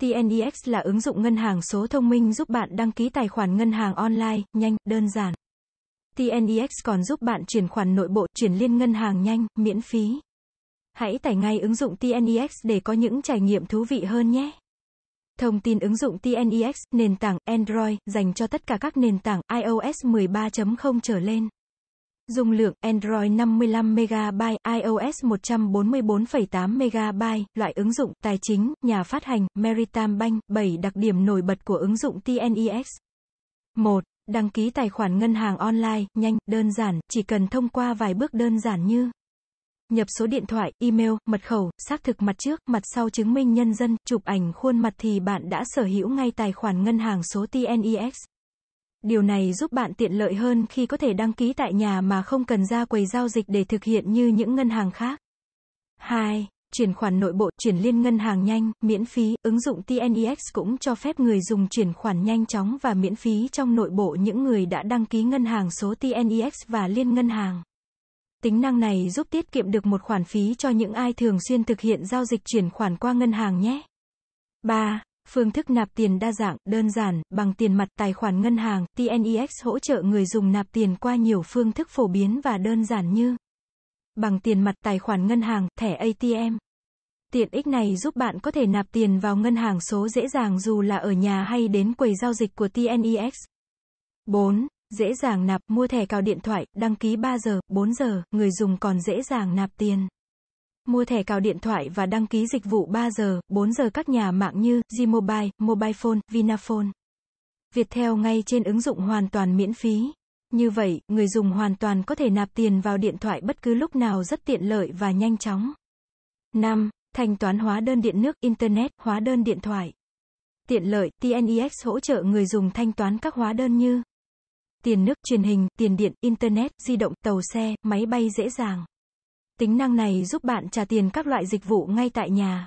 TNEX là ứng dụng ngân hàng số thông minh giúp bạn đăng ký tài khoản ngân hàng online, nhanh, đơn giản. TNEX còn giúp bạn chuyển khoản nội bộ, chuyển liên ngân hàng nhanh, miễn phí. Hãy tải ngay ứng dụng TNEX để có những trải nghiệm thú vị hơn nhé. Thông tin ứng dụng TNEX, nền tảng Android, dành cho tất cả các nền tảng iOS 13.0 trở lên. Dung lượng Android 55MB, iOS 144,8MB, loại ứng dụng, tài chính, nhà phát hành, Maritime Bank, 7 đặc điểm nổi bật của ứng dụng TNEX. 1. Đăng ký tài khoản ngân hàng online, nhanh, đơn giản, chỉ cần thông qua vài bước đơn giản như Nhập số điện thoại, email, mật khẩu, xác thực mặt trước, mặt sau chứng minh nhân dân, chụp ảnh khuôn mặt thì bạn đã sở hữu ngay tài khoản ngân hàng số TNEX. Điều này giúp bạn tiện lợi hơn khi có thể đăng ký tại nhà mà không cần ra quầy giao dịch để thực hiện như những ngân hàng khác. 2. Chuyển khoản nội bộ, chuyển liên ngân hàng nhanh, miễn phí. Ứng dụng TNEX cũng cho phép người dùng chuyển khoản nhanh chóng và miễn phí trong nội bộ những người đã đăng ký ngân hàng số TNEX và liên ngân hàng. Tính năng này giúp tiết kiệm được một khoản phí cho những ai thường xuyên thực hiện giao dịch chuyển khoản qua ngân hàng nhé. 3. Phương thức nạp tiền đa dạng, đơn giản, bằng tiền mặt tài khoản ngân hàng, TNEX hỗ trợ người dùng nạp tiền qua nhiều phương thức phổ biến và đơn giản như bằng tiền mặt tài khoản ngân hàng, thẻ ATM. Tiện ích này giúp bạn có thể nạp tiền vào ngân hàng số dễ dàng dù là ở nhà hay đến quầy giao dịch của TNEX. 4. Dễ dàng nạp, mua thẻ cào điện thoại, đăng ký 3 giờ, 4 giờ, người dùng còn dễ dàng nạp tiền. Mua thẻ cào điện thoại và đăng ký dịch vụ 3 giờ, 4 giờ các nhà mạng như Zmobile, Mobile Phone, Vinaphone. Viettel ngay trên ứng dụng hoàn toàn miễn phí. Như vậy, người dùng hoàn toàn có thể nạp tiền vào điện thoại bất cứ lúc nào rất tiện lợi và nhanh chóng. 5. Thanh toán hóa đơn điện nước, Internet, hóa đơn điện thoại. Tiện lợi, TNEX hỗ trợ người dùng thanh toán các hóa đơn như tiền nước, truyền hình, tiền điện, Internet, di động, tàu xe, máy bay dễ dàng. Tính năng này giúp bạn trả tiền các loại dịch vụ ngay tại nhà.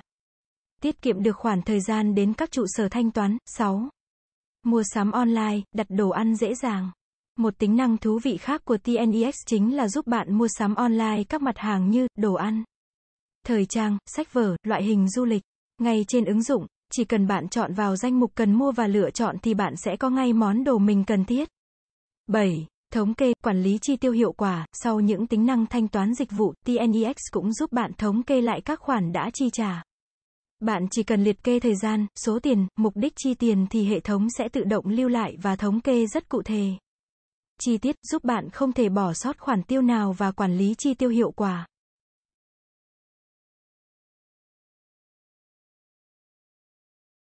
Tiết kiệm được khoản thời gian đến các trụ sở thanh toán. 6. Mua sắm online, đặt đồ ăn dễ dàng. Một tính năng thú vị khác của TNEX chính là giúp bạn mua sắm online các mặt hàng như đồ ăn, thời trang, sách vở, loại hình du lịch. Ngay trên ứng dụng, chỉ cần bạn chọn vào danh mục cần mua và lựa chọn thì bạn sẽ có ngay món đồ mình cần thiết. 7 thống kê, quản lý chi tiêu hiệu quả. Sau những tính năng thanh toán dịch vụ, TNEX cũng giúp bạn thống kê lại các khoản đã chi trả. Bạn chỉ cần liệt kê thời gian, số tiền, mục đích chi tiền thì hệ thống sẽ tự động lưu lại và thống kê rất cụ thể. Chi tiết giúp bạn không thể bỏ sót khoản tiêu nào và quản lý chi tiêu hiệu quả.